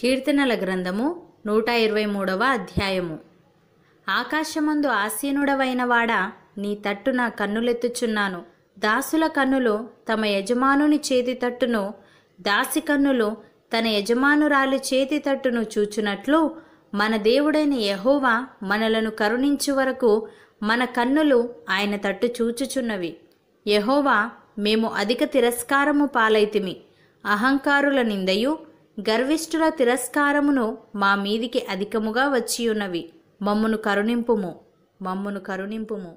కీర్తనల గ్రంథము నూట ఇరవై మూడవ అధ్యాయము ఆకాశమందు వాడ నీ తట్టు నా కన్నులెత్తుచున్నాను దాసుల కన్నులు తమ యజమానుని చేతి తట్టును దాసి కన్నులు తన యజమానురాలి చేతి తట్టును చూచునట్లు మన దేవుడైన యహోవా మనలను కరుణించు వరకు మన కన్నులు ఆయన తట్టు చూచుచున్నవి యహోవా మేము అధిక తిరస్కారము పాలైతిమి అహంకారుల నిందయు గర్విష్ఠుల తిరస్కారమును మా మీదికి అధికముగా వచ్చియున్నవి మమ్మును కరుణింపుము మమ్మును కరుణింపుము